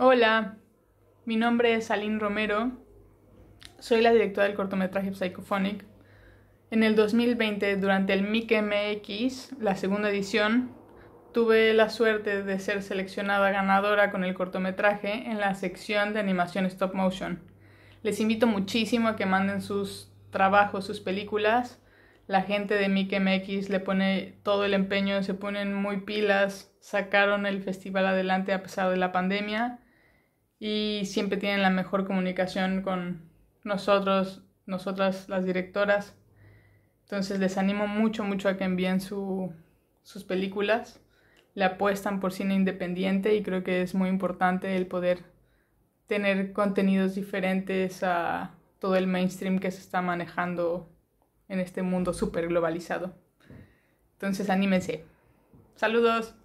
Hola, mi nombre es Aline Romero, soy la directora del cortometraje Psychophonic. En el 2020, durante el MIC MX, la segunda edición, tuve la suerte de ser seleccionada ganadora con el cortometraje en la sección de animación stop motion. Les invito muchísimo a que manden sus trabajos, sus películas. La gente de Mickey MX le pone todo el empeño, se ponen muy pilas, sacaron el festival adelante a pesar de la pandemia y siempre tienen la mejor comunicación con nosotros, nosotras las directoras. Entonces les animo mucho, mucho a que envíen su, sus películas. Le apuestan por cine independiente y creo que es muy importante el poder tener contenidos diferentes a todo el mainstream que se está manejando en este mundo súper globalizado. Entonces anímense. Saludos.